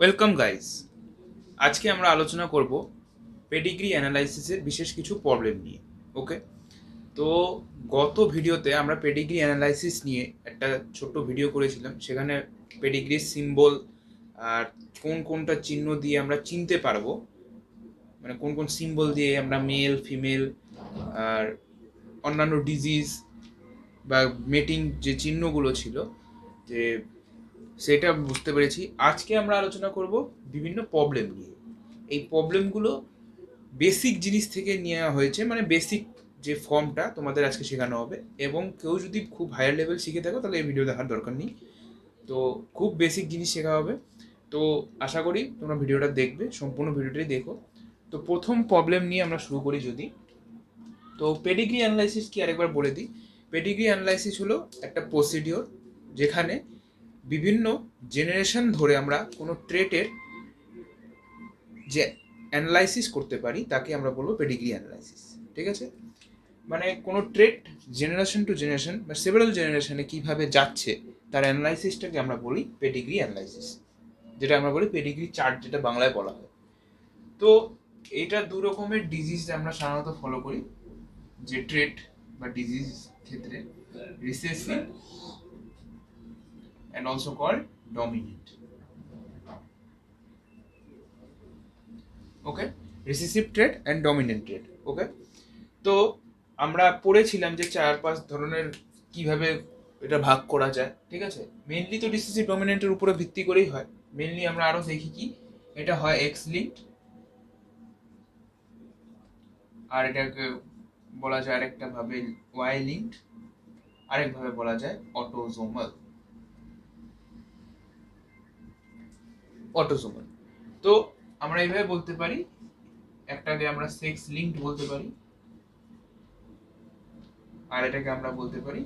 Welcome guys আজকে আমরা আলোচনা করব পেডিগ্রি অ্যানালাইসিসের বিশেষ কিছু প্রবলেম নিয়ে ওকে তো গত ভিডিওতে আমরা পেডিগ্রি অ্যানালাইসিস নিয়ে একটা ছোট্ট ভিডিও করেছিলাম সেখানে পেডিগ্রি সিম্বল আর কোন কোনটা চিহ্ন দিয়ে আমরা চিনতে পারবো মানে কোন কোন সিম্বল দিয়ে আমরা মেল ফিমেল আর অন্যান্য ডিজিজ বা মেটিং যে চিহ্নগুলো ছিল যে সেটা বুঝতে পেরেছি আজকে আমরা আলোচনা করব বিভিন্ন প্রবলেম নিয়ে এই প্রবলেমগুলো বেসিক জিনিস থেকে নেওয়া হয়েছে মানে বেসিক যে ফর্মটা তোমাদের আজকে শেখানো হবে এবং কেউ যদি খুব হায়ার লেভেল শিখে থাকো তাহলে এই ভিডিও দেখার দরকার নেই তো খুব বেসিক জিনিস শেখা হবে তো আশা করি তোমরা ভিডিওটা দেখবে সম্পূর্ণ ভিডিওটাই দেখো তো প্রথম প্রবলেম নিয়ে আমরা শুরু করি যদি তো পেডিগ্রি অ্যানালাইসিস কি আরেকবার বলে দিই পেডিগ্রি অ্যানালাইসিস হলো একটা প্রসিডিওর যেখানে বিভিন্ন জেনারেশন ধরে আমরা কোনো ট্রেটের যে অ্যানালাইসিস করতে পারি তাকে আমরা বলবো পেডিগ্রি অ্যানালাইসিস ঠিক আছে মানে কোনো ট্রেড জেনারেশন টু জেনারেশন বা সেভারাল জেনারেশনে কীভাবে যাচ্ছে তার অ্যানালাইসিসটাকে আমরা বলি পেডিগ্রি অ্যানালাইসিস যেটা আমরা বলি পেডিগ্রি চার্ট যেটা বাংলায় বলা হয় তো এটা দু রকমের ডিজিজ আমরা সাধারণত ফলো করি যে ট্রেড বা ডিজিজ ক্ষেত্রে recessive and also called dominant. Okay recessive trait and dominant trait okay তো আমরা পড়েছিলাম যে চার পাঁচ ধরনের কিভাবে এটা ভাগ করা যায় ঠিক আছে মেনলি তো ডিসিসিভ ডমিনেন্টের উপরে ভিত্তি করেই হয় মেনলি আমরা আরও দেখি কি এটা হয় এক্স লিঙ্কড আর এটাকে বলা যায় আরেকটা ভাবে ওয়াই লিঙ্কড আরেকভাবে বলা যায় অটোজোমাল অটোসোমাল তো আমরা এইভাবে বলতে পারি একটাকে আমরা সেক্স লিঙ্কড বলতে পারি আর এটাকে আমরা বলতে পারি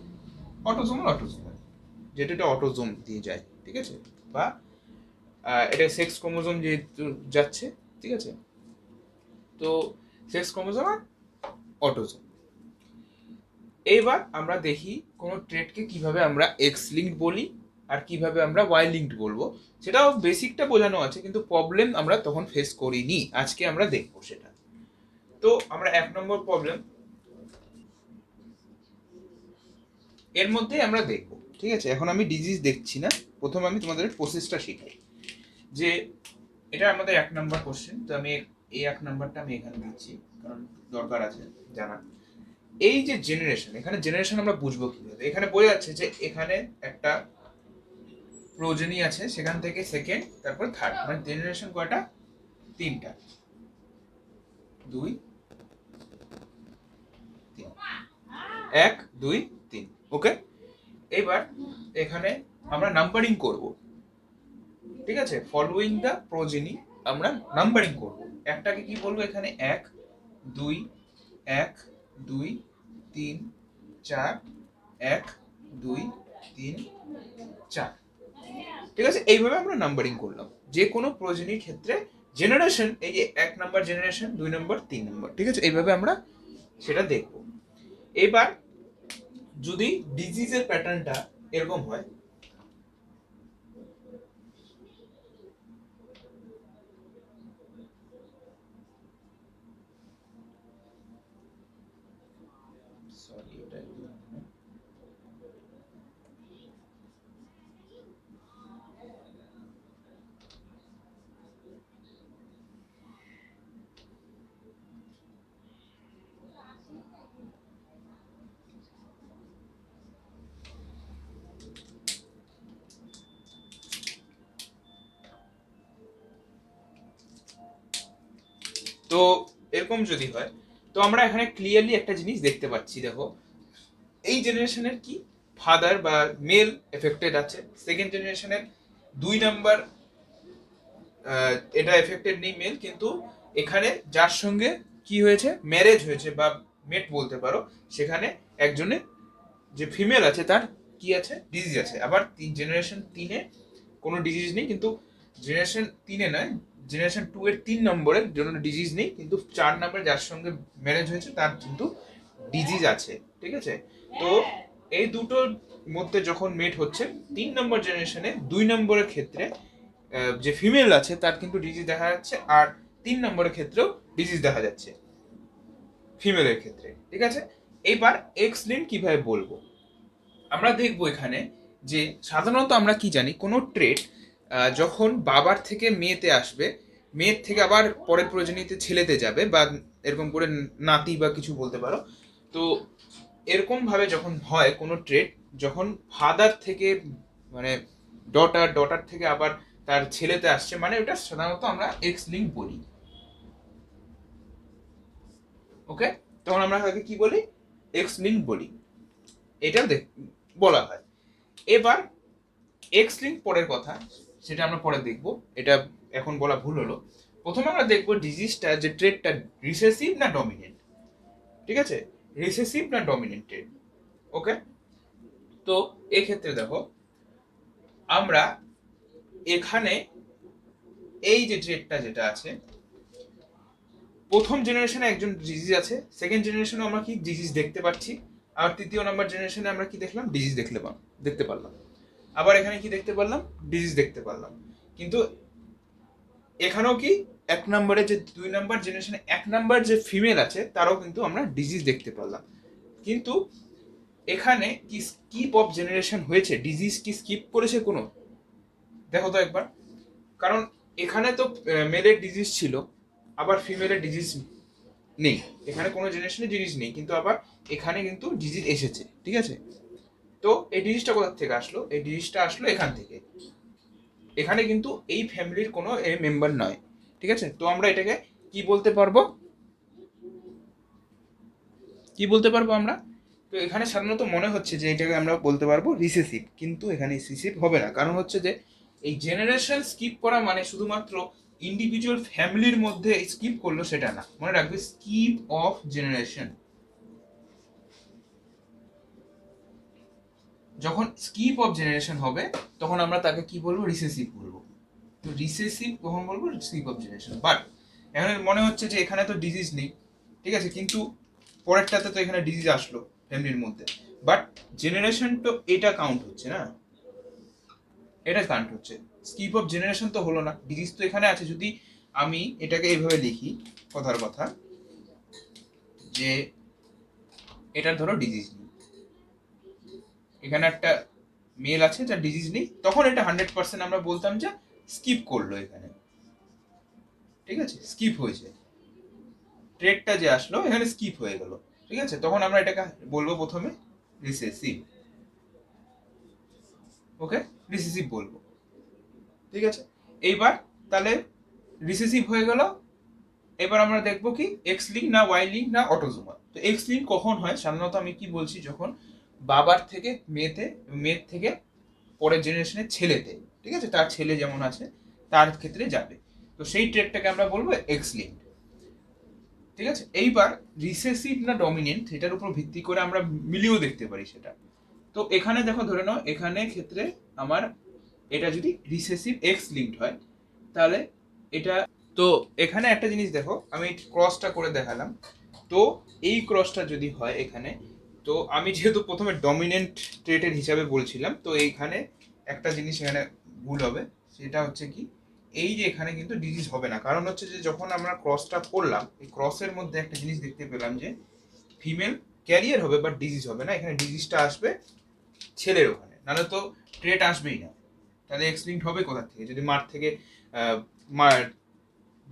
অটোসোমাল অটোসোমাল যেটা এটা অটোজোম দিয়ে যায় ঠিক আছে বা এটা সেক্স ক্রোমোজোম যেহেতু যাচ্ছে ঠিক আছে তো সেক্স ক্রোমোজোম আর অটোজোম এইবার আমরা দেখি কোনো ট্রেডকে কিভাবে আমরা এক্স লিঙ্ক বলি আর কিভাবে আমরা ওয়াই লিঙ্কড বলবো সেটাও বেসিকটা বোঝানো আছে কিন্তু প্রবলেম আমরা তখন ফেস করিনি আজকে আমরা দেখব সেটা তো আমরা এক নম্বর প্রবলেম এর মধ্যে আমরা দেখব ঠিক আছে এখন আমি ডিজিজ দেখছি না প্রথমে আমি তোমাদের প্রসেসটা শিখাই যে এটা আমাদের এক নম্বর কোশ্চেন তো আমি এই এক নম্বরটা আমি এখানে দিচ্ছি কারণ দরকার আছে জানা এই যে জেনারেশন এখানে জেনারেশন আমরা বুঝবো কিভাবে এখানে বোঝা যাচ্ছে যে এখানে একটা প্রোজেনি আছে সেখান থেকে সেকেন্ড তারপর থার্ড মানে জেনারেশন কয়টা তিনটা দুই এক দুই তিন ওকে এবার এখানে আমরা নাম্বারিং করব ঠিক আছে ফলোইং দ্য প্রোজেনি আমরা নাম্বারিং করব একটাকে কি বলবো এখানে এক দুই এক দুই তিন চার এক দুই তিন চার ঠিক আছে এইভাবে আমরা নাম্বারিং করলাম যে কোনো প্রয়োজনীয় ক্ষেত্রে জেনারেশন এই যে এক নাম্বার জেনারেশন দুই নম্বর তিন নম্বর ঠিক আছে এইভাবে আমরা সেটা দেখব এবার যদি ডিজিজের প্যাটার্নটা এরকম হয় তো এরকম যদি হয় তো আমরা এখানে ক্লিয়ারলি একটা জিনিস দেখতে পাচ্ছি দেখো এই জেনারেশনের কি ফাদার বা মেল এফেক্টেড আছে সেকেন্ড জেনারেশনের দুই নাম্বার এটা এফেক্টেড নেই মেল কিন্তু এখানে যার সঙ্গে কি হয়েছে ম্যারেজ হয়েছে বা মেট বলতে পারো সেখানে একজনের যে ফিমেল আছে তার কি আছে ডিজিজ আছে আবার জেনারেশন তিনে কোনো ডিজিজ নেই কিন্তু জেনারেশন তিনে নয় জেনারেশন টু এর তিন নম্বরের জন্য ডিজিজ নেই কিন্তু চার নম্বরে যার সঙ্গে ম্যারেজ হয়েছে তার কিন্তু ডিজিজ আছে ঠিক আছে তো এই দুটোর মধ্যে যখন মেট হচ্ছে তিন নম্বর জেনারেশনে দুই নম্বরের ক্ষেত্রে যে ফিমেল আছে তার কিন্তু ডিজিজ দেখা যাচ্ছে আর তিন নম্বরের ক্ষেত্রেও ডিজিজ দেখা যাচ্ছে ফিমেলের ক্ষেত্রে ঠিক আছে এবার এক্স লিন কীভাবে বলবো আমরা দেখবো এখানে যে সাধারণত আমরা কি জানি কোনো ট্রেড যখন বাবার থেকে মেয়েতে আসবে মেয়ের থেকে আবার পরের প্রয়োজনীয়তে ছেলেতে যাবে বা এরকম করে নাতি বা কিছু বলতে পারো তো এরকমভাবে যখন হয় কোনো ট্রেড যখন ফাদার থেকে মানে ডটার ডটার থেকে আবার তার ছেলেতে আসছে মানে ওটা সাধারণত আমরা এক্স লিঙ্ক বলি ওকে তখন আমরা তাকে কি বলি এক্স লিঙ্ক বলি এটা বলা হয় এবার এক্স লিঙ্ক পরের কথা সেটা আমরা পরে দেখব এটা এখন বলা ভুল হলো প্রথমে আমরা দেখব ডিজিজটা যে ট্রেডটা রিসেসিভ না ডমিনেন্ট ঠিক আছে রিসেসিভ না ডমিনেন্ট ট্রেড ওকে তো এক্ষেত্রে দেখো আমরা এখানে এই যে ট্রেডটা যেটা আছে প্রথম জেনারেশনে একজন ডিজিজ আছে সেকেন্ড জেনারেশনে আমরা কি ডিজিজ দেখতে পাচ্ছি আর তৃতীয় নাম্বার জেনারেশনে আমরা কি দেখলাম ডিজিজ দেখলে দেখতে পারলাম আবার এখানে কি দেখতে পারলাম ডিজিজ দেখতে পারলাম কিন্তু এখানেও কি এক নম্বরে যে দুই নাম্বার জেনারেশনে এক নাম্বার যে ফিমেল আছে তারও কিন্তু আমরা ডিজিজ দেখতে পারলাম কিন্তু এখানে কি স্কিপ অফ জেনারেশন হয়েছে ডিজিজ কি স্কিপ করেছে কোনো দেখো তো একবার কারণ এখানে তো মেলের ডিজিজ ছিল আবার ফিমেলের ডিজিজ নেই এখানে কোনো জেনারেশনে ডিজিজ নেই কিন্তু আবার এখানে কিন্তু ডিজিজ এসেছে ঠিক আছে তো এই ডিজিজটা কোথা থেকে আসলো এই ডিজিজটা আসলো এখান থেকে এখানে কিন্তু এই ফ্যামিলির কোনো এ মেম্বার নয় ঠিক আছে তো আমরা এটাকে কি বলতে পারবো কি বলতে পারবো আমরা তো এখানে সাধারণত মনে হচ্ছে যে এটাকে আমরা বলতে পারবো রিসেসিভ কিন্তু এখানে রিসেসিভ হবে না কারণ হচ্ছে যে এই জেনারেশন স্কিপ করা মানে শুধুমাত্র ইন্ডিভিজুয়াল ফ্যামিলির মধ্যে স্কিপ করলো সেটা না মনে রাখবে স্কিপ অফ জেনারেশন যখন স্কিপ অফ জেনারেশন হবে তখন আমরা তাকে কি বলবো রিসেসিভ বলবো তো রিসেসিভ কখন বলবো স্কিপ অফ জেনারেশন বাট এখানে মনে হচ্ছে যে এখানে তো ডিজিজ নেই ঠিক আছে কিন্তু পরেরটাতে তো এখানে ডিজিজ আসলো ফ্যামিলির মধ্যে বাট জেনারেশন তো এটা কাউন্ট হচ্ছে না এটা কাউন্ট হচ্ছে স্কিপ অফ জেনারেশন তো হলো না ডিজিজ তো এখানে আছে যদি আমি এটাকে এইভাবে লিখি কথার কথা যে এটার ধরো ডিজিজ নেই এখানে একটা মেল আছে যার ডিজিজ নেই তখন এটা হান্ড্রেড পার্সেন্ট আমরা বলতাম যে স্কিপ করলো এখানে ঠিক আছে স্কিপ হয়েছে ট্রেডটা যে আসলো এখানে স্কিপ হয়ে গেল ঠিক আছে তখন আমরা এটাকে বলবো প্রথমে রিসেসিভ ওকে রিসেসিভ বলবো ঠিক আছে এইবার তাহলে রিসেসিভ হয়ে গেল এবার আমরা দেখবো কি এক্স লিঙ্ক না ওয়াই লিঙ্ক না অটোজোমাল তো এক্স লিঙ্ক কখন হয় সাধারণত আমি কি বলছি যখন বাবার থেকে মেয়েতে মেয়ের থেকে পরের জেনারেশনের ছেলেতে ঠিক আছে তার ছেলে যেমন আছে তার ক্ষেত্রে যাবে তো সেই ট্রেডটাকে আমরা বলবো এক্স লিঙ্ক ঠিক আছে এইবার রিসেসিভ না ডমিনেন্ট সেটার উপর ভিত্তি করে আমরা মিলিয়েও দেখতে পারি সেটা তো এখানে দেখো ধরে নাও এখানে ক্ষেত্রে আমার এটা যদি রিসেসিভ এক্স লিঙ্কড হয় তাহলে এটা তো এখানে একটা জিনিস দেখো আমি ক্রসটা করে দেখালাম তো এই ক্রসটা যদি হয় এখানে তো আমি যেহেতু প্রথমে ডমিনেন্ট ট্রেটের হিসাবে বলছিলাম তো এইখানে একটা জিনিস এখানে ভুল হবে সেটা হচ্ছে কি এই যে এখানে কিন্তু ডিজিজ হবে না কারণ হচ্ছে যে যখন আমরা ক্রসটা করলাম এই ক্রসের মধ্যে একটা জিনিস দেখতে পেলাম যে ফিমেল ক্যারিয়ার হবে বাট ডিজিজ হবে না এখানে ডিজিজটা আসবে ছেলের ওখানে নাহলে তো ট্রেট আসবেই না তাহলে এক্সপ্লিন হবে কোথা থেকে যদি মার থেকে মার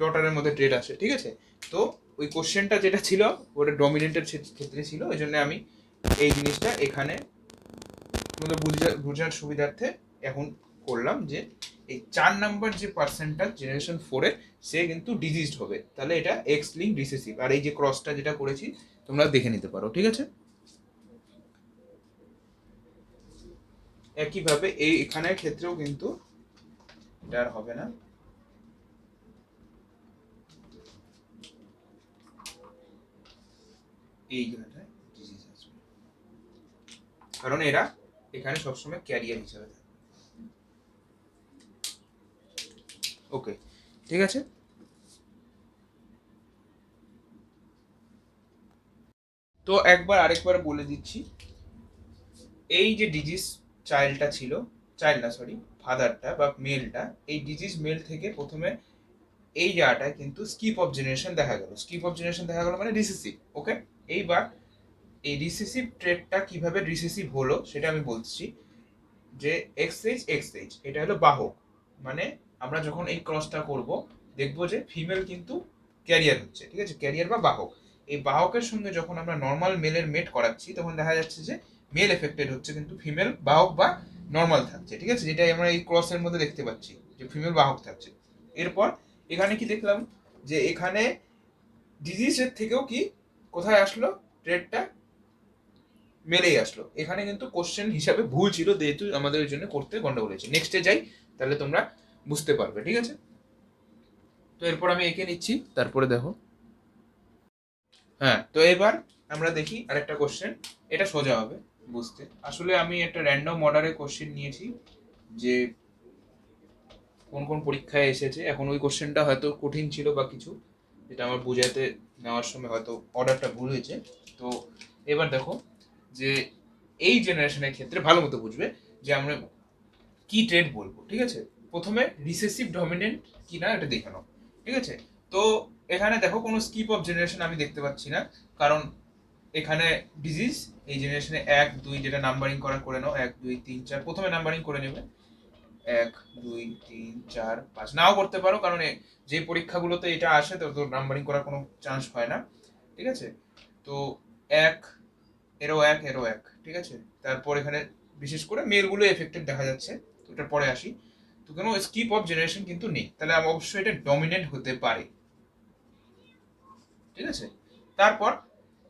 ডটারের মধ্যে ট্রেড আসে ঠিক আছে তো ওই কোশ্চেনটা যেটা ছিল ওটা ডমিনেন্টের ক্ষেত্রে ছিল ওই জন্য আমি এই জিনিসটা এখানে তোমাদের বুঝে বোঝার সুবিধার্থে এখন করলাম যে এই চার নাম্বার যে পার্সেন্টটা জেনারেশন ফোরে সে কিন্তু ডিজিজড হবে তাহলে এটা এক্স লিঙ্ক ডিসেসিভ আর এই যে ক্রসটা যেটা করেছি তোমরা দেখে নিতে পারো ঠিক আছে একইভাবে এই এখানের ক্ষেত্রেও কিন্তু এটা আর হবে না এই কারণ এরা এখানে সবসময় ক্যারিয়ার হিসাবে থাকে ওকে ঠিক আছে তো একবার আরেকবার বলে দিচ্ছি এই যে ডিজিজ চাইল্ডটা ছিল চাইল্ড না সরি ফাদারটা বা মেলটা এই ডিজিজ মেল থেকে প্রথমে এই জায়গাটায় কিন্তু স্কিপ অফ জেনারেশন দেখা গেল স্কিপ অফ জেনারেশন দেখা গেল মানে ডিসিসিভ ওকে এইবার এই রিসেসিভ ট্রেডটা কিভাবে রিসেসিভ হলো সেটা আমি বলছি যে এক্স এইচ এক্স এইচ এটা হলো বাহক মানে আমরা যখন এই ক্রসটা করব দেখব যে ফিমেল কিন্তু ক্যারিয়ার হচ্ছে ঠিক আছে ক্যারিয়ার বা বাহক এই বাহকের সঙ্গে যখন আমরা নর্মাল মেলের মেট করাচ্ছি তখন দেখা যাচ্ছে যে মেল এফেক্টেড হচ্ছে কিন্তু ফিমেল বাহক বা নর্মাল থাকছে ঠিক আছে যেটাই আমরা এই ক্রসের মধ্যে দেখতে পাচ্ছি যে ফিমেল বাহক থাকছে এরপর এখানে কি দেখলাম যে এখানে ডিজিজের থেকেও কি কোথায় আসলো ট্রেডটা মেলেই আসলো এখানে কিন্তু কোশ্চেন হিসাবে ভুল ছিল যেহেতু আমাদের জন্য করতে গন্ডগোল হয়েছে নেক্সটে যাই তাহলে তোমরা বুঝতে পারবে ঠিক আছে তো এরপর আমি এঁকে নিচ্ছি তারপরে দেখো হ্যাঁ তো এবার আমরা দেখি আরেকটা কোশ্চেন এটা সোজা হবে বুঝতে আসলে আমি একটা র্যান্ডম অর্ডারে কোশ্চেন নিয়েছি যে কোন কোন পরীক্ষায় এসেছে এখন ওই কোশ্চেনটা হয়তো কঠিন ছিল বা কিছু যেটা আমার বোঝাতে নেওয়ার সময় হয়তো অর্ডারটা ভুল হয়েছে তো এবার দেখো যে এই জেনারেশনের ক্ষেত্রে ভালো মতো বুঝবে যে আমরা কি ট্রেন্ড বলবো ঠিক আছে প্রথমে রিসেসিভ ডমিনেন্ট কি না এটা দেখে নাও ঠিক আছে তো এখানে দেখো কোনো স্কিপ অফ জেনারেশন আমি দেখতে পাচ্ছি না কারণ এখানে ডিজিজ এই জেনারেশনে এক দুই যেটা নাম্বারিং করা করে নাও এক দুই তিন চার প্রথমে নাম্বারিং করে নেবে এক দুই তিন চার পাঁচ নাও করতে পারো কারণ যে পরীক্ষাগুলোতে এটা আসে তো তোর নাম্বারিং করার কোনো চান্স হয় না ঠিক আছে তো এক এরও এক এরও এক ঠিক আছে তারপর এখানে বিশেষ করে মেলগুলো এফেক্টেড দেখা যাচ্ছে তো এটার পরে আসি তো কোনো স্কিপ অফ জেনারেশন কিন্তু নেই তাহলে অবশ্যই এটা ডমিনেন্ট হতে পারে ঠিক আছে তারপর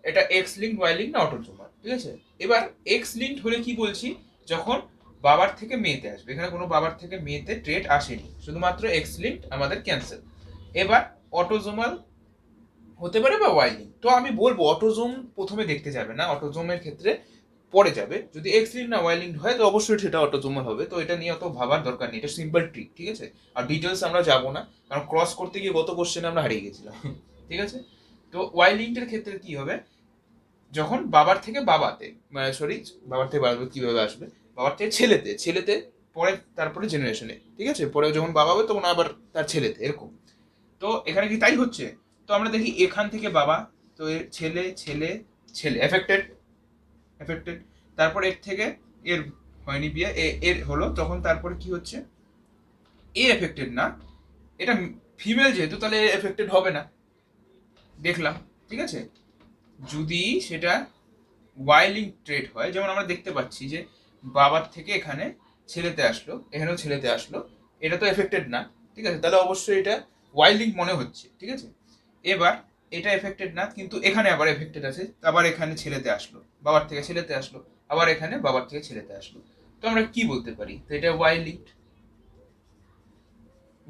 এটা এক্স লিঙ্ক ওয়াই লিঙ্ক না অটোজোমার ঠিক আছে এবার এক্স লিঙ্ক হলে কি বলছি যখন বাবার থেকে মেয়েতে আসবে এখানে কোনো বাবার থেকে মেয়েতে ট্রেড আসেনি শুধুমাত্র এক্স লিঙ্ক আমাদের ক্যান্সেল এবার অটোজোমাল হতে পারে বা ওয়াইলিং তো আমি বলবো অটোজোম প্রথমে দেখতে যাবে না অটোজোমের ক্ষেত্রে পরে যাবে যদি এক্স লিঙ্ক না ওয়াই লিঙ্ক হয় তো অবশ্যই সেটা অটোজোমাল হবে তো এটা নিয়ে অত ভাবার দরকার নেই এটা সিম্পল ট্রিক ঠিক আছে আর ডিটেলস আমরা যাব না কারণ ক্রস করতে গিয়ে গত কোশ্চেনে আমরা হারিয়ে গেছিলাম ঠিক আছে তো ওয়াই লিঙ্কের ক্ষেত্রে কি হবে যখন বাবার থেকে বাবাতে মানে সরি বাবার থেকে বাবা কীভাবে আসবে বাবার থেকে ছেলেতে ছেলেতে পরে তারপরে জেনারেশনে ঠিক আছে পরে যখন বাবা হবে তখন আবার তার ছেলেতে এরকম তো এখানে কি তাই হচ্ছে তো আমরা দেখি এখান থেকে বাবা তো এর ছেলে ছেলে ছেলে এফেক্টেড এফেক্টেড তারপর এর থেকে এর হয়নি বিয়ে এর হলো তখন তারপরে কি হচ্ছে এ এফেক্টেড না এটা ফিমেল যেহেতু তাহলে এফেক্টেড হবে না দেখলাম ঠিক আছে যদি সেটা ওয়াইলিং ট্রেড হয় যেমন আমরা দেখতে পাচ্ছি যে বাবার থেকে এখানে ছেলেতে আসলো এখানেও ছেলেতে আসলো এটা তো এফেক্টেড না ঠিক আছে তাহলে অবশ্যই এটা ওয়াইল্ডিং মনে হচ্ছে ঠিক আছে এবার এটা এফেক্টেড না কিন্তু এখানে আবার এফেক্টেড আছে আবার এখানে ছেলেতে আসলো বাবার থেকে ছেলেতে আসলো আবার এখানে বাবার থেকে ছেলেতে আসলো তো আমরা কি বলতে পারি তো এটা ওয়াই লিঙ্ক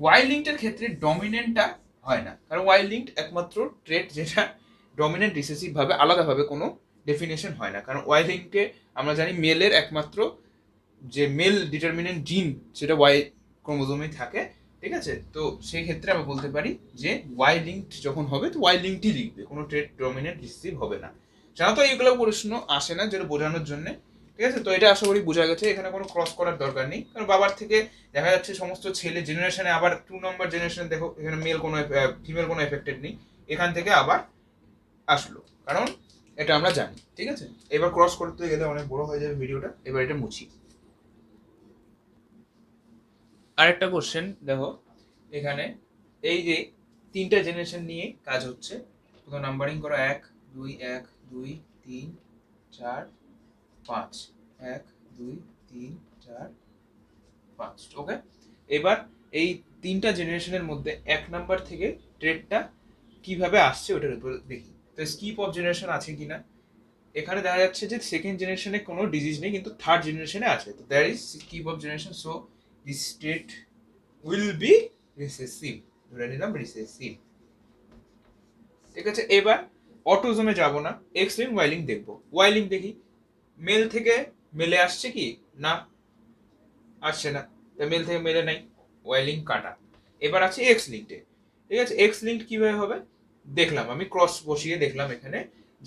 ওয়াই লিঙ্কটার ক্ষেত্রে ডমিনেন্টটা হয় না কারণ ওয়াই লিঙ্ক একমাত্র ট্রেড যেটা ডমিনেন্ট রিসেসিভ ভাবে আলাদাভাবে কোনো ডেফিনেশন হয় না কারণ ওয়াই লিঙ্কে আমরা জানি মেলের একমাত্র যে মেল ডিটারমিনেন্ট জিন সেটা ওয়াই ক্রোমোজোমে থাকে ঠিক আছে তো সেই ক্ষেত্রে আমি বলতে পারি যে ওয়াই লিঙ্কড যখন হবে তো ওয়াই লিঙ্কটি লিখবে কোনো ট্রেড ডমিনেট রিসিভ হবে না সাধারণত এইগুলো প্রশ্ন আসে না যেটা বোঝানোর জন্য ঠিক আছে তো এটা আশা করি বোঝা গেছে এখানে কোনো ক্রস করার দরকার নেই কারণ বাবার থেকে দেখা যাচ্ছে সমস্ত ছেলে জেনারেশনে আবার টু নম্বর জেনারেশনে দেখো এখানে মেল কোনো ফিমেল কোনো এফেক্টেড নেই এখান থেকে আবার আসলো কারণ এটা আমরা জানি ঠিক আছে এবার ক্রস করতে গেলে অনেক বড় হয়ে যাবে ভিডিওটা এবার এটা মুছি আরেকটা কোশ্চেন দেখো এখানে এই যে তিনটা জেনারেশন নিয়ে কাজ হচ্ছে প্রথম নাম্বারিং করো এক দুই এক দুই তিন চার পাঁচ এক দুই তিন চার পাঁচ ওকে এবার এই তিনটা জেনারেশনের মধ্যে এক নাম্বার থেকে ট্রেডটা কিভাবে আসছে ওটার উপর দেখি তো স্কিপ অফ জেনারেশন আছে কি না এখানে দেখা যাচ্ছে যে সেকেন্ড জেনারেশনে কোনো ডিজিজ নেই কিন্তু থার্ড জেনারেশনে আছে তো there is skip of generation so state will be recessive ধরে নিলাম রিসেসিভ ঠিক আছে এবার অটোজোমে যাব না এক্সট্রিম ওয়াইলিং দেখব ওয়াইলিং দেখি মেল থেকে মেলে আসছে কি না আসছে না তা মেল থেকে মেলে নাই ওয়াইলিং কাটা এবার আছে এক্স লিঙ্কটে ঠিক আছে এক্স লিঙ্ক কীভাবে হবে দেখলাম আমি ক্রস বসিয়ে দেখলাম এখানে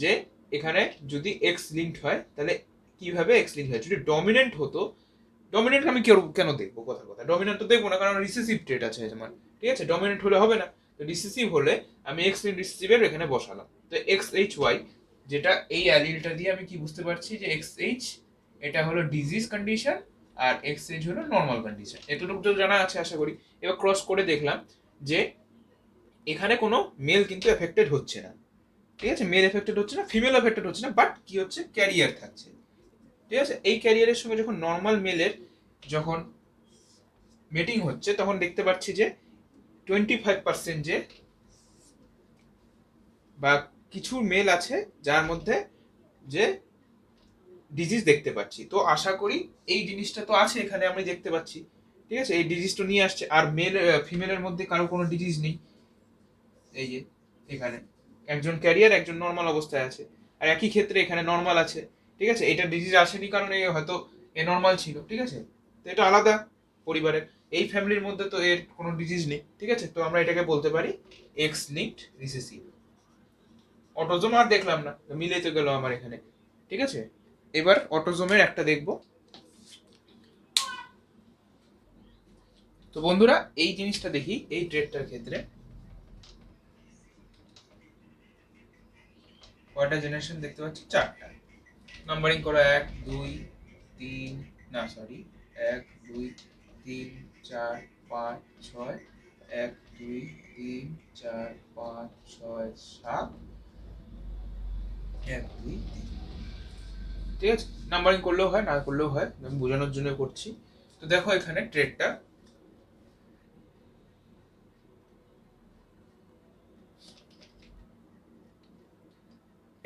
যে এখানে যদি এক্স লিঙ্কড হয় তাহলে কিভাবে এক্স লিঙ্ক হয় যদি ডমিনেন্ট হতো ডমিনেন্ট আমি কেন দেখবো কথার কথা ডমিনেন্ট তো দেখবো না কারণ রিসেসিভ ট্রেড আছে আমার মানে। ঠিক আছে ডমিনেন্ট হলে হবে না তো রিসেসিভ হলে আমি এক্স রিসেসিভের এখানে বসালাম তো এক্স এইচ ওয়াই যেটা এই অ্যালিলটা দিয়ে আমি কি বুঝতে পারছি যে এক্স এইচ এটা হলো ডিজিজ কন্ডিশন আর এক্স এইচ হলো নর্মাল কন্ডিশন এতটুকু তো জানা আছে আশা করি এবার ক্রস করে দেখলাম যে এখানে কোনো মেল কিন্তু এফেক্টেড হচ্ছে না ঠিক আছে মেল এফেক্টেড হচ্ছে না ফিমেল এফেক্টেড হচ্ছে না বাট কি হচ্ছে ক্যারিয়ার থাকছে ঠিক আছে এই ক্যারিয়ারের সঙ্গে যখন নর্মাল মেলের যখন মেটিং হচ্ছে তখন দেখতে পাচ্ছি যে টোয়েন্টি ফাইভ পার্সেন্ট যে বা কিছু মেল আছে যার মধ্যে যে ডিজিজ দেখতে পাচ্ছি তো আশা করি এই জিনিসটা তো আছে এখানে আমি দেখতে পাচ্ছি ঠিক আছে এই ডিজিজটা নিয়ে আসছে আর মেল ফিমেলের মধ্যে কারো কোনো ডিজিজ নেই এই যে এখানে একজন ক্যারিয়ার একজন নর্মাল অবস্থায় আছে আর একই ক্ষেত্রে এখানে নর্মাল আছে ঠিক আছে এটা ডিজিজ আসেনি কারণে হয়তো এনর্মাল ছিল ঠিক আছে তো এটা আলাদা পরিবারের এই ফ্যামিলির মধ্যে তো এর কোনো ডিজিজ নেই ঠিক আছে তো আমরা এটাকে বলতে পারি এক্স লিঙ্কড রিসেসিভ অটোজোম আর দেখলাম না মিলে তো গেল আমার এখানে ঠিক আছে এবার অটোজোমের একটা দেখব তো বন্ধুরা এই জিনিসটা দেখি এই ট্রেডটার ক্ষেত্রে কয়টা জেনারেশন দেখতে পাচ্ছি চারটা নাম্বারিং করো এক দুই তিন না সরি এক দুই তিন চার পাঁচ ছয় এক দুই তিন চার পাঁচ ছয় সাত এক দুই তিন ঠিক আছে নাম্বারিং করলেও হয় না করলেও হয় আমি বোঝানোর জন্য করছি তো দেখো এখানে ট্রেডটা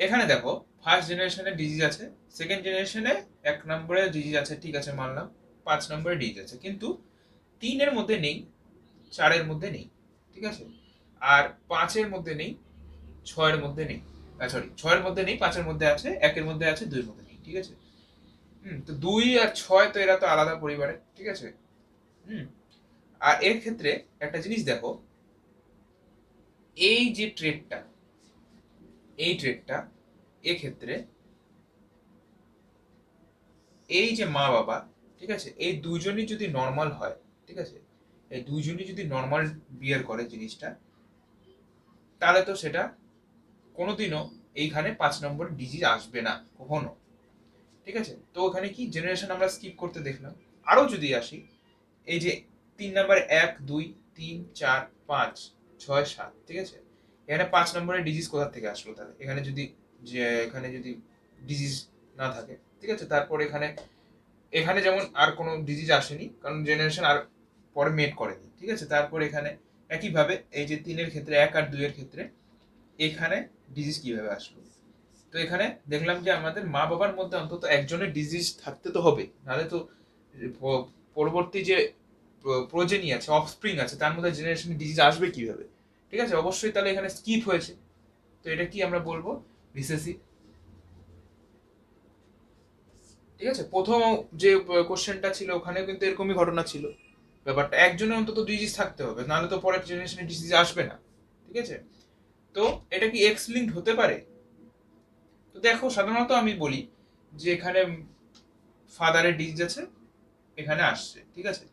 এখানে দেখো ফার্স্ট জেনারেশনে ডিজিজ আছে সেকেন্ড জেনারেশনে এক নম্বরে ডিজিজ আছে ঠিক আছে মানলাম পাঁচ নম্বরে ডিজিজ আছে কিন্তু তিনের মধ্যে নেই চারের মধ্যে নেই ঠিক আছে আর পাঁচের মধ্যে নেই ছয়ের মধ্যে নেই সরি ছয়ের মধ্যে নেই পাঁচের মধ্যে আছে একের মধ্যে আছে দুইয়ের মধ্যে নেই ঠিক আছে হুম তো দুই আর ছয় তো এরা তো আলাদা পরিবারে ঠিক আছে হুম আর এর ক্ষেত্রে একটা জিনিস দেখো এই যে ট্রেডটা এই ট্রেডটা এক্ষেত্রে এই যে মা বাবা ঠিক আছে এই দুজনই যদি নর্মাল হয় ঠিক আছে এই দুজনই যদি নর্মাল বিয়ের করে জিনিসটা তাহলে তো সেটা কোনোদিনও এইখানে পাঁচ নম্বর ডিজিজ আসবে না কখনো ঠিক আছে তো ওখানে কি জেনারেশন আমরা স্কিপ করতে দেখলাম আরও যদি আসি এই যে তিন নম্বর এক দুই তিন চার পাঁচ ছয় সাত ঠিক আছে এখানে পাঁচ নম্বরের ডিজিজ কোথা থেকে আসলো তাহলে এখানে যদি যে এখানে যদি ডিজিজ না থাকে ঠিক আছে তারপর এখানে এখানে যেমন আর কোনো ডিজিজ আসেনি কারণ জেনারেশন আর পরে মেট করেনি ঠিক আছে তারপর এখানে একইভাবে এই যে তিনের ক্ষেত্রে এক আর দুইয়ের ক্ষেত্রে এখানে ডিজিজ কিভাবে আসলো তো এখানে দেখলাম যে আমাদের মা বাবার মধ্যে অন্তত একজনের ডিজিজ থাকতে তো হবে নাহলে তো পরবর্তী যে প্রোজেনি আছে অফস্প্রিং আছে তার মধ্যে জেনারেশনে ডিজিজ আসবে কিভাবে ঠিক আছে অবশ্যই তাহলে এখানে স্কিপ হয়েছে তো এটা কি আমরা বলবো ভিসিসি ঠিক আছে প্রথম যে কোশ্চেনটা ছিল ওখানে কিন্তু এরকমই ঘটনা ছিল ব্যাপারটা একজনের অন্তত ডিজিজ থাকতে হবে নাহলে তো পরের জেনারেশনে ডিজিজ আসবে না ঠিক আছে তো এটা কি এক্স লিঙ্কড হতে পারে তো দেখো সাধারণত আমি বলি যে এখানে ফাদারের ডিজিজ আছে এখানে আসছে ঠিক আছে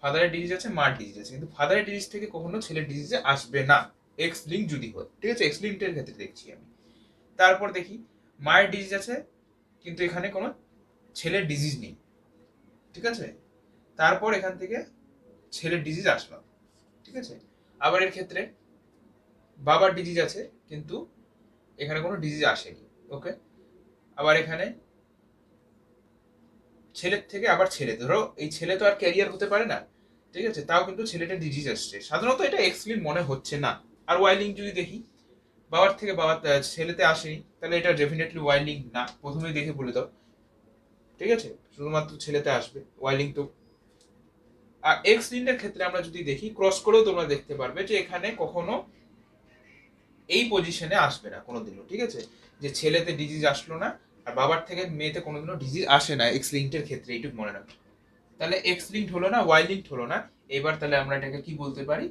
ফাদারের ডিজিজ আছে মার ডিজিজ আছে কিন্তু ফাদারের ডিজিজ থেকে কখনো ছেলের ডিজিজে আসবে না এক্স লিঙ্ক যদি হয় ঠিক আছে এক্স লিঙ্কের ক্ষেত্রে দেখছি আমি তারপর দেখি মায়ের ডিজিজ আছে কিন্তু এখানে কোনো ছেলের ডিজিজ নেই ঠিক আছে তারপর এখান থেকে ছেলের ডিজিজ আসলো ঠিক আছে আবার এর ক্ষেত্রে বাবার ডিজিজ আছে কিন্তু এখানে কোনো ডিজিজ আসেনি ওকে আবার এখানে ছেলের থেকে আবার ছেলে ধরো এই ছেলে তো আর ক্যারিয়ার হতে পারে না ঠিক আছে তাও কিন্তু ছেলেটা ডিজিজ আসছে সাধারণত এটা এক্সপ্লেন মনে হচ্ছে না আর ওয়াইলিং যদি দেখি বাবার থেকে বাবার ছেলেতে আসেনি তাহলে এটা ডেফিনেটলি ওয়াইলিং না প্রথমেই দেখে বলে দাও ঠিক আছে শুধুমাত্র ছেলেতে আসবে ওয়াইলিং তো আর এক্স লিনের ক্ষেত্রে আমরা যদি দেখি ক্রস করেও তোমরা দেখতে পারবে যে এখানে কখনো এই পজিশনে আসবে না কোনোদিনও ঠিক আছে যে ছেলেতে ডিজিজ আসলো না আর বাবার থেকে মেয়েতে কোনোদিনও ডিজিজ আসে না এক্স লিঙ্কের ক্ষেত্রে এইটুকু মনে রাখবে তাহলে এক্স লিঙ্ক হলো না ওয়াই লিঙ্কড হলো না এবার তাহলে আমরা এটাকে কি বলতে পারি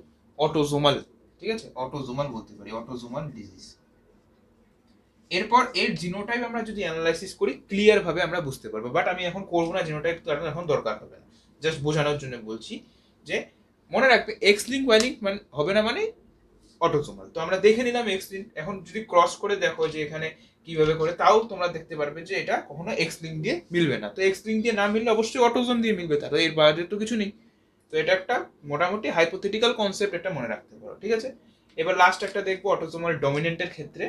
অটোজোমাল ঠিক আছে অটোজোমাল বলতে পারি অটোজোমাল ডিজিজ এরপর এর জিনোটাইপ আমরা যদি অ্যানালাইসিস করি ক্লিয়ার ভাবে আমরা বুঝতে পারবো বাট আমি এখন করবো না জিনোটাইপ কারণ এখন দরকার হবে না জাস্ট বোঝানোর জন্য বলছি যে মনে রাখবে এক্স লিঙ্ক ওয়াই লিঙ্ক মানে হবে না মানে অটোজোমাল তো আমরা দেখে নিলাম এক্স লিঙ্ক এখন যদি ক্রস করে দেখো যে এখানে কিভাবে করে তাও তোমরা দেখতে পারবে যে এটা কখনো এক্স লিঙ্ক দিয়ে মিলবে না তো এক্স লিঙ্ক দিয়ে না মিললে অবশ্যই অটোজোম দিয়ে মিলবে তার এর বাইরে তো কিছু নেই তো এটা একটা মোটামুটি হাইপোথেটিক্যাল কনসেপ্ট এটা মনে রাখতে পারো ঠিক আছে এবার লাস্ট একটা দেখবো অটোজোমাল ডমিনেন্টের ক্ষেত্রে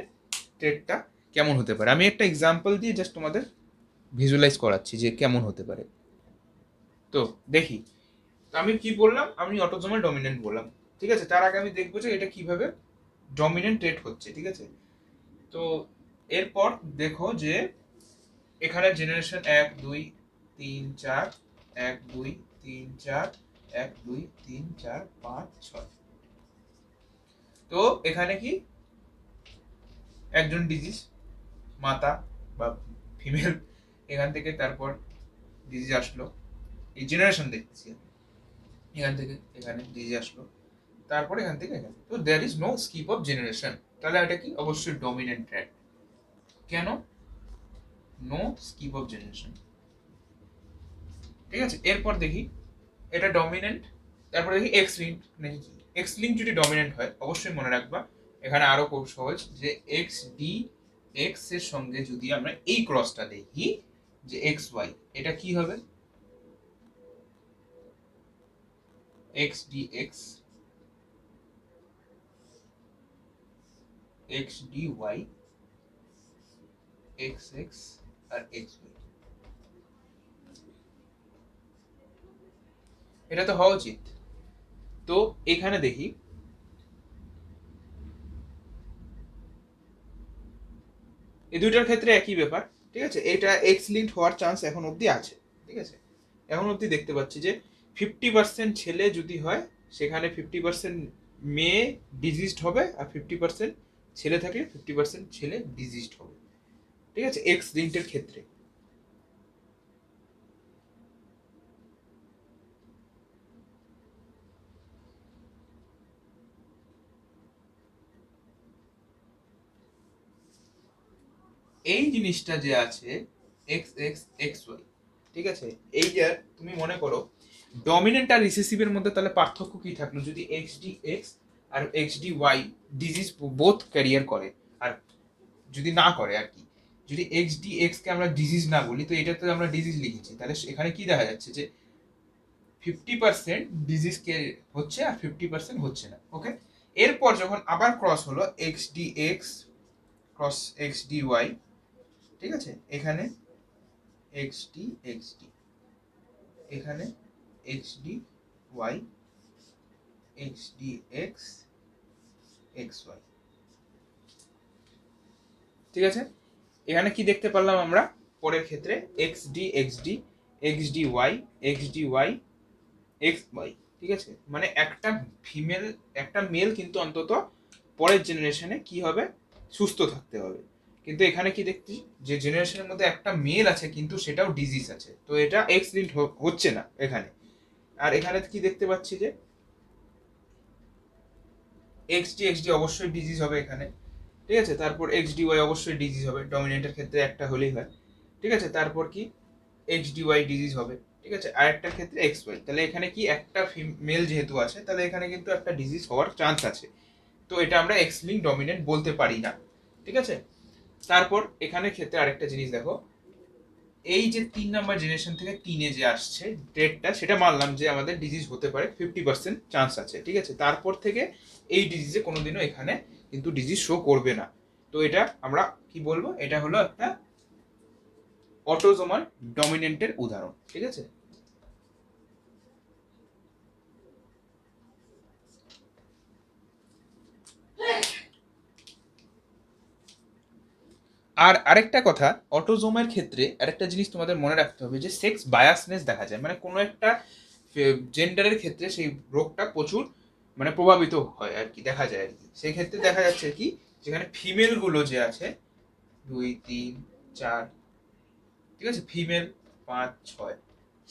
ট্রেডটা কেমন হতে পারে আমি একটা এক্সাম্পল দিয়ে জাস্ট তোমাদের ভিজুয়ালাইজ করাচ্ছি যে কেমন হতে পারে তো দেখি আমি কি বললাম আমি অটোজোমাল ডমিনেন্ট বললাম ঠিক আছে তার আগে আমি দেখবো যে এটা কিভাবে ডমিনেন্ট ট্রেড হচ্ছে ঠিক আছে তো এরপর দেখো যে এখানে জেনারেশন এক দুই তিন চার এক দুই তিন চার এক দুই তিন চার পাঁচ ছয় তো এখানে কি একজন ডিজিজ মাতা বা ফিমেল এখান থেকে তারপর ডিজিজ আসলো এই জেনারেশন দেখতেছি আমি এখান থেকে এখানে ডিজিজ আসলো তারপর এখান থেকে এখানে তো there is no skip of generation তাহলে এটা কি অবশ্যই ডমিনেন্ট ট্র্যাক কেন নো স্কিপ অফ জেনারেশন ঠিক আছে এরপর দেখি এটা ডমিনেন্ট তারপরে দেখি এক্স লিঙ্ক এক্স লিঙ্ক যদি ডমিনেন্ট হয় অবশ্যই মনে রাখবা এখানে আরও খুব সহজ যে এক্স ডি এক্স এর সঙ্গে যদি আমরা এই ক্রসটা দেখি যে এক্স ওয়াই এটা কি হবে X D X X D Y X X আর এক্স ওয়াই এটা তো হওয়া উচিত তো এখানে দেখি এই দুইটার ক্ষেত্রে একই ব্যাপার ঠিক আছে এটা এক্স লিঙ্কড হওয়ার চান্স এখন অবধি আছে ঠিক আছে এখন অবধি দেখতে পাচ্ছি যে ফিফটি পার্সেন্ট ছেলে যদি হয় সেখানে ফিফটি পার্সেন্ট মেয়ে ডিজিজড হবে আর ফিফটি পার্সেন্ট ছেলে থাকলে ফিফটি পার্সেন্ট ছেলে ডিজিজড হবে ঠিক আছে এক্স লিঙ্কটের ক্ষেত্রে এই জিনিসটা যে আছে এক্স এক্স এক্স ওয়াই ঠিক আছে এই যে তুমি মনে করো ডমিনেন্ট আর রিসেসিভের মধ্যে তাহলে পার্থক্য কি থাকলো যদি এক্স ডি এক্স আর X D Y disease both carrier করে আর যদি না করে আর কি যদি এক্স ডি এক্সকে আমরা ডিজিজ না বলি তো এটাতে আমরা ডিজিজ লিখেছি তাহলে এখানে কি দেখা যাচ্ছে যে ফিফটি পার্সেন্ট ডিজিজ হচ্ছে আর ফিফটি পার্সেন্ট হচ্ছে না ওকে এরপর যখন আবার ক্রস হলো X D X cross X D Y ঠিক আছে এখানে এক্স ডি এক্স ডি এখানে X D Y X D X X Y ঠিক আছে এখানে কি দেখতে পারলাম আমরা পরের ক্ষেত্রে X D X D X D Y X D Y X Y ঠিক আছে মানে একটা ফিমেল একটা মেল কিন্তু অন্তত পরের জেনারেশনে কি হবে সুস্থ থাকতে হবে কিন্তু এখানে কি দেখছি যে জেনারেশনের মধ্যে একটা মেল আছে কিন্তু সেটাও ডিজিজ আছে তো এটা এক্স লিঙ্ক হচ্ছে না এখানে আর এখানে কি দেখতে পাচ্ছি যে এক্স ডি এক্স ডি অবশ্যই ডিজিজ হবে এখানে ঠিক আছে তারপর এক্স ডি ওয়াই অবশ্যই ডিজিজ হবে ডমিনেন্টের ক্ষেত্রে একটা হলেই হয় ঠিক আছে তারপর কি এক্স ওয়াই ডিজিজ হবে ঠিক আছে আর একটার ক্ষেত্রে এক্স ওয়াই তাহলে এখানে কি একটা মেল যেহেতু আছে তাহলে এখানে কিন্তু একটা ডিজিজ হওয়ার চান্স আছে তো এটা আমরা এক্স লিঙ্ক ডমিনেন্ট বলতে পারি না ঠিক আছে তারপর এখানে ক্ষেত্রে আরেকটা জিনিস দেখো এই যে তিন নাম্বার জেনারেশন থেকে তিনে যে আসছে ডেটটা সেটা মানলাম যে আমাদের ডিজিজ হতে পারে ফিফটি পার্সেন্ট চান্স আছে ঠিক আছে তারপর থেকে এই ডিজিজে কোনোদিনও এখানে কিন্তু ডিজিজ শো করবে না তো এটা আমরা কি বলবো এটা হলো একটা অটোজোমাল ডমিনেন্টের উদাহরণ ঠিক আছে আর আরেকটা কথা অটোজোমের ক্ষেত্রে আরেকটা জিনিস তোমাদের মনে রাখতে হবে যে সেক্স বায়াসনেস দেখা যায় মানে কোনো একটা জেন্ডারের ক্ষেত্রে সেই রোগটা প্রচুর মানে প্রভাবিত হয় আর কি দেখা যায় আর কি সেই ক্ষেত্রে দেখা যাচ্ছে কি যেখানে ফিমেলগুলো যে আছে দুই তিন চার ঠিক আছে ফিমেল পাঁচ ছয়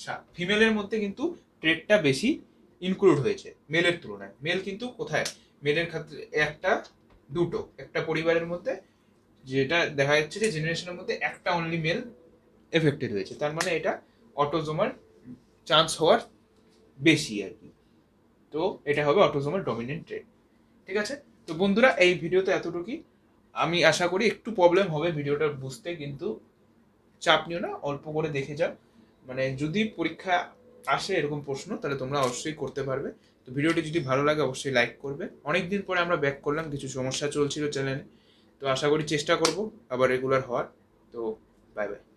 সাত ফিমেলের মধ্যে কিন্তু ট্রেডটা বেশি ইনক্লুড হয়েছে মেলের তুলনায় মেল কিন্তু কোথায় মেলের ক্ষেত্রে একটা দুটো একটা পরিবারের মধ্যে যেটা দেখা যাচ্ছে যে জেনারেশনের মধ্যে একটা অনলি মেল এফেক্টেড হয়েছে তার মানে এটা অটোজোমার চান্স হওয়ার বেশি আর কি তো এটা হবে অটোজোমার ডমিনেন্ট ট্রেড ঠিক আছে তো বন্ধুরা এই ভিডিওতে এতটুকুই আমি আশা করি একটু প্রবলেম হবে ভিডিওটা বুঝতে কিন্তু চাপ নিও না অল্প করে দেখে যাও মানে যদি পরীক্ষা আসে এরকম প্রশ্ন তাহলে তোমরা অবশ্যই করতে পারবে তো ভিডিওটি যদি ভালো লাগে অবশ্যই লাইক করবে অনেকদিন পরে আমরা ব্যাক করলাম কিছু সমস্যা চলছিল চ্যানেলে তো আশা করি চেষ্টা করব আবার রেগুলার হওয়ার তো বাই বাই